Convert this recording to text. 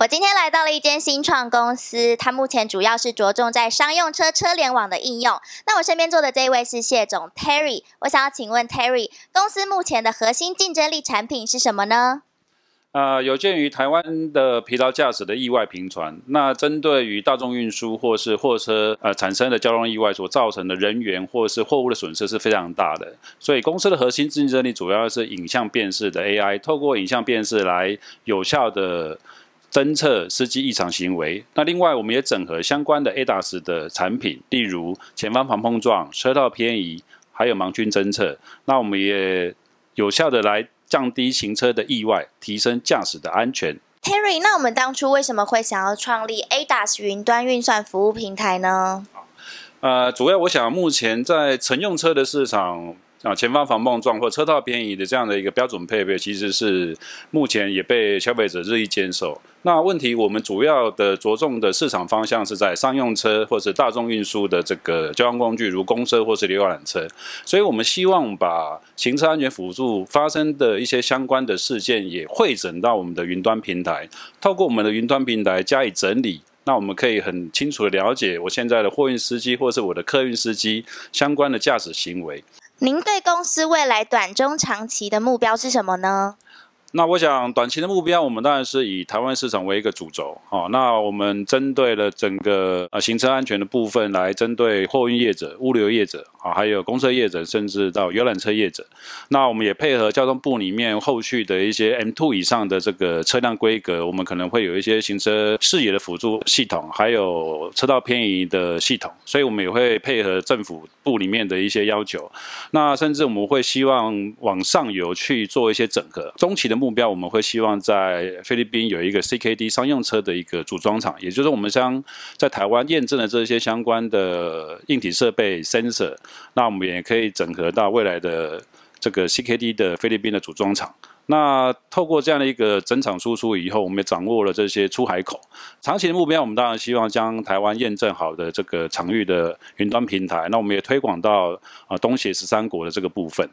我今天来到了一间新创公司，它目前主要是着重在商用车车联网的应用。那我身边坐的这位是谢总 Terry，我想要请问 Terry，公司目前的核心竞争力产品是什么呢？呃，有鉴于台湾的疲劳驾驶的意外频传，那针对于大众运输或是货车呃产生的交通意外所造成的人员或是货物的损失是非常大的，所以公司的核心竞争力主要是影像辨识的 AI，透过影像辨识来有效的。侦测司机异常行为，那另外我们也整合相关的 ADAS 的产品，例如前方防碰撞、车道偏移，还有盲区侦测，那我们也有效的来降低行车的意外，提升驾驶的安全。Harry，那我们当初为什么会想要创立 ADAS 云端运算服务平台呢？呃，主要我想目前在乘用车的市场。啊，前方防碰撞或车道偏移的这样的一个标准配备，其实是目前也被消费者日益坚守。那问题，我们主要的着重的市场方向是在商用车或是大众运输的这个交通工具，如公车或是游览车。所以我们希望把行车安全辅助发生的一些相关的事件也汇整到我们的云端平台，透过我们的云端平台加以整理。那我们可以很清楚的了解我现在的货运司机或是我的客运司机相关的驾驶行为。您对公司未来短、中、长期的目标是什么呢？那我想，短期的目标，我们当然是以台湾市场为一个主轴，哦，那我们针对了整个呃行车安全的部分，来针对货运业者、物流业者。啊，还有公车业者，甚至到游览车业者，那我们也配合交通部里面后续的一些 M two 以上的这个车辆规格，我们可能会有一些行车视野的辅助系统，还有车道偏移的系统，所以我们也会配合政府部里面的一些要求。那甚至我们会希望往上游去做一些整合。中期的目标，我们会希望在菲律宾有一个 CKD 商用车的一个组装厂，也就是我们将在台湾验证的这些相关的硬体设备 sensor。那我们也可以整合到未来的这个 CKD 的菲律宾的组装厂。那透过这样的一个整厂输出以后，我们也掌握了这些出海口。长期的目标，我们当然希望将台湾验证好的这个场域的云端平台，那我们也推广到啊东协十三国的这个部分。